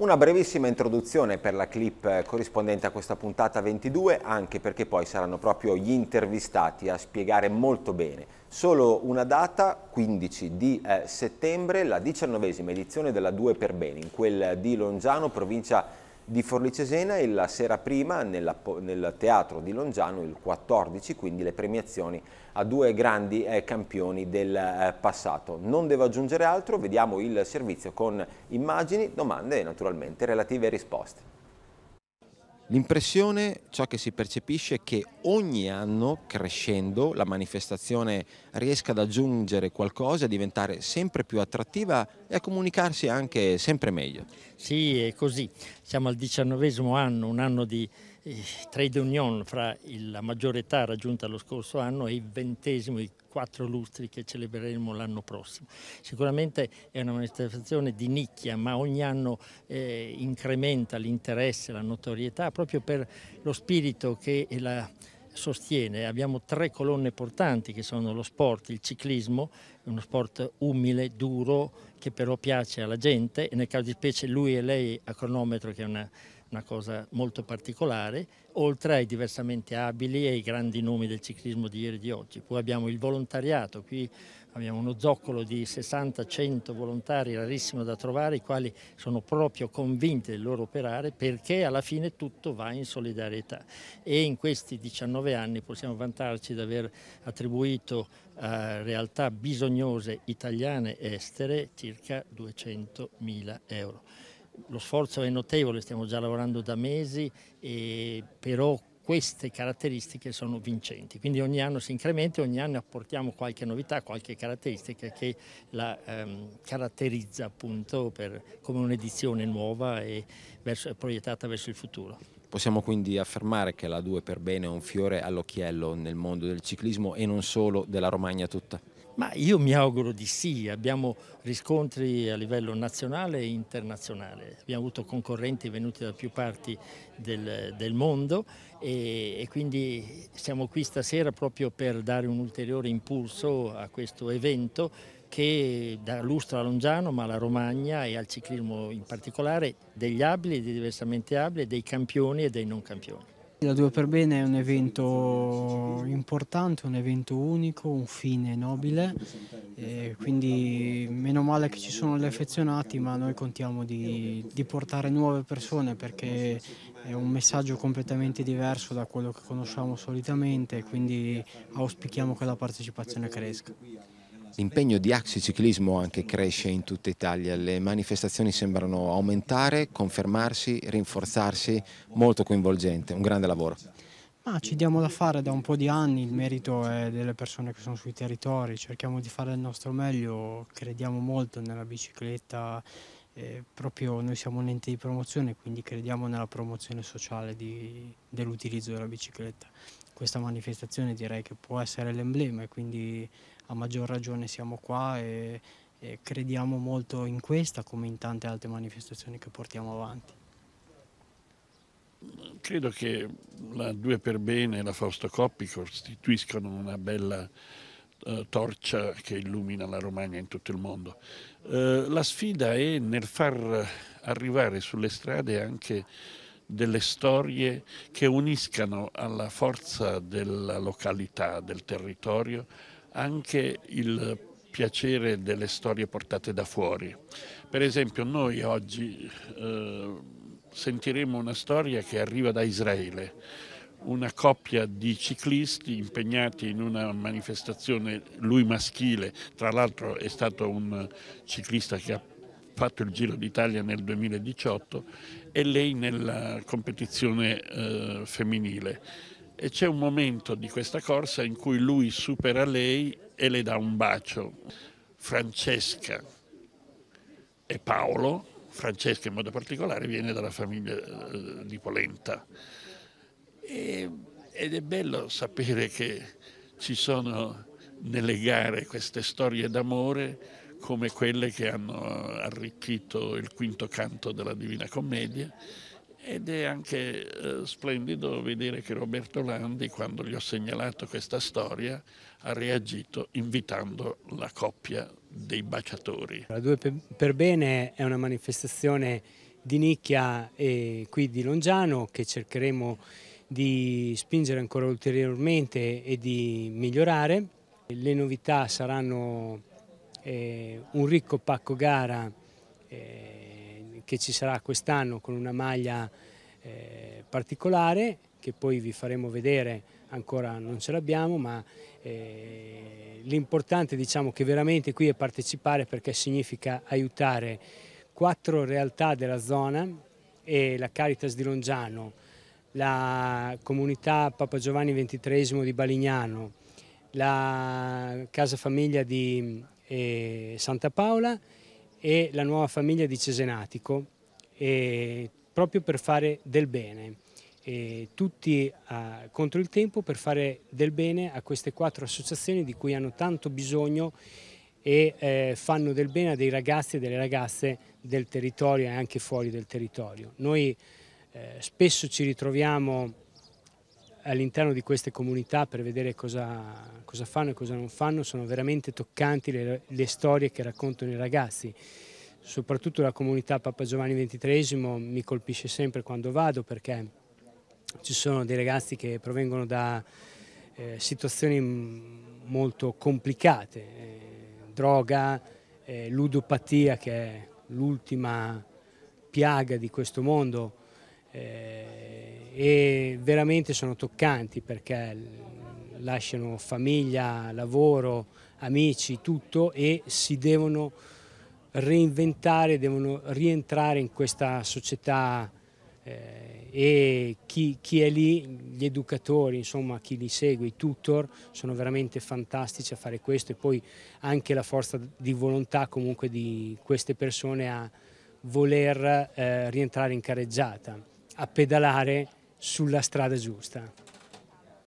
Una brevissima introduzione per la clip corrispondente a questa puntata 22, anche perché poi saranno proprio gli intervistati a spiegare molto bene. Solo una data, 15 di eh, settembre, la diciannovesima edizione della 2 per Bene, in quel di Longiano, provincia di di Forlì Cesena e la sera prima nella, nel teatro di Longiano il 14, quindi le premiazioni a due grandi eh, campioni del eh, passato. Non devo aggiungere altro, vediamo il servizio con immagini, domande e naturalmente relative risposte. L'impressione, ciò che si percepisce, è che ogni anno, crescendo, la manifestazione riesca ad aggiungere qualcosa, a diventare sempre più attrattiva e a comunicarsi anche sempre meglio. Sì, è così siamo al diciannovesimo anno, un anno di eh, trade union fra la maggiore età raggiunta lo scorso anno e il ventesimo, i quattro lustri che celebreremo l'anno prossimo. Sicuramente è una manifestazione di nicchia, ma ogni anno eh, incrementa l'interesse, la notorietà, proprio per lo spirito che la sostiene. Abbiamo tre colonne portanti che sono lo sport, il ciclismo, uno sport umile, duro, che però piace alla gente e nel caso di specie lui e lei a cronometro che è una, una cosa molto particolare, oltre ai diversamente abili e ai grandi nomi del ciclismo di ieri e di oggi. Poi abbiamo il volontariato, qui abbiamo uno zoccolo di 60-100 volontari rarissimo da trovare, i quali sono proprio convinti del loro operare perché alla fine tutto va in solidarietà e in questi 19 anni possiamo vantarci di aver attribuito a realtà bisognose italiane e estere circa 200.000 euro. Lo sforzo è notevole, stiamo già lavorando da mesi, però queste caratteristiche sono vincenti, quindi ogni anno si incrementa e ogni anno apportiamo qualche novità, qualche caratteristica che la ehm, caratterizza appunto per, come un'edizione nuova e verso, proiettata verso il futuro. Possiamo quindi affermare che la 2 per bene è un fiore all'occhiello nel mondo del ciclismo e non solo della Romagna tutta. Ma io mi auguro di sì, abbiamo riscontri a livello nazionale e internazionale, abbiamo avuto concorrenti venuti da più parti del, del mondo e, e, quindi siamo qui stasera proprio per dare un ulteriore impulso a questo evento che da lustra a Longiano ma alla Romagna e al ciclismo in particolare degli abili, e dei diversamente abili, dei campioni e dei non campioni. La Due per Bene è un evento importante, un evento unico, un fine nobile, quindi meno male che ci sono gli affezionati ma noi contiamo di, di, portare nuove persone perché è un messaggio completamente diverso da quello che conosciamo solitamente quindi auspichiamo che la partecipazione cresca. L'impegno di Axi Ciclismo anche cresce in tutta Italia, le manifestazioni sembrano aumentare, confermarsi, rinforzarsi, molto coinvolgente, un grande lavoro. Ma ci diamo da fare da un po' di anni, il merito è delle persone che sono sui territori, cerchiamo di fare il nostro meglio, crediamo molto nella bicicletta eh, proprio noi siamo un ente di promozione, quindi crediamo nella promozione sociale dell'utilizzo della bicicletta. Questa manifestazione direi che può essere l'emblema e quindi a maggior ragione siamo qua e, e crediamo molto in questa come in tante altre manifestazioni che portiamo avanti. Credo che la Due per Bene e la Fausto Coppi costituiscono una bella eh, torcia che illumina la Romagna in tutto il mondo. Eh, la sfida è nel far arrivare sulle strade anche delle storie che uniscano alla forza della località, del territorio, anche il piacere delle storie portate da fuori. Per esempio noi oggi eh, sentiremo una storia che arriva da Israele, una coppia di ciclisti impegnati in una manifestazione, lui maschile, tra l'altro è stato un ciclista che ha fatto il Giro d'Italia nel 2018 e lei nella competizione eh, femminile. E c'è un momento di questa corsa in cui lui supera lei e le dà un bacio. Francesca e Paolo, Francesca in modo particolare viene dalla famiglia eh, di Polenta. E, ed è bello sapere che ci sono nelle gare queste storie d'amore come quelle che hanno arricchito il quinto canto della Divina Commedia ed è anche eh, splendido vedere che Roberto Landi, quando gli ho segnalato questa storia, ha reagito invitando la coppia dei baciatori. La Due per Bene è una manifestazione di nicchia e qui di Longiano che cercheremo di di spingere ancora ulteriormente e di migliorare. Le novità saranno eh, un ricco pacco gara eh, che ci sarà quest'anno con una maglia eh, particolare che poi vi faremo vedere, ancora non ce l'abbiamo, ma eh, l'importante diciamo che veramente qui è partecipare perché significa aiutare quattro realtà della zona e la Caritas di Longiano, la comunità Papa Giovanni XXIII di Balignano, la casa famiglia di eh, Santa Paola e la nuova famiglia di Cesenatico, eh, proprio per fare del bene. Eh, tutti contro il tempo per fare del bene a queste quattro associazioni di cui hanno tanto bisogno e eh, fanno del bene a dei ragazzi e delle ragazze del territorio e anche fuori del territorio. Noi eh, spesso ci ritroviamo all'interno di queste comunità per vedere cosa, cosa, fanno e cosa non fanno, sono veramente toccanti le, le storie che raccontano i ragazzi. Soprattutto la comunità Papa Giovanni XXIII mi colpisce sempre quando vado perché ci sono dei ragazzi che provengono da eh, situazioni molto complicate, eh, droga, eh, ludopatia che è l'ultima piaga di questo mondo, eh, e veramente sono toccanti perché lasciano famiglia, lavoro, amici, tutto e si devono reinventare, devono rientrare in questa società eh, e chi, chi, è lì, gli educatori, insomma chi li segue, i tutor, sono veramente fantastici a fare questo e poi anche la forza di volontà comunque di queste persone a voler eh, rientrare in careggiata a pedalare sulla strada giusta.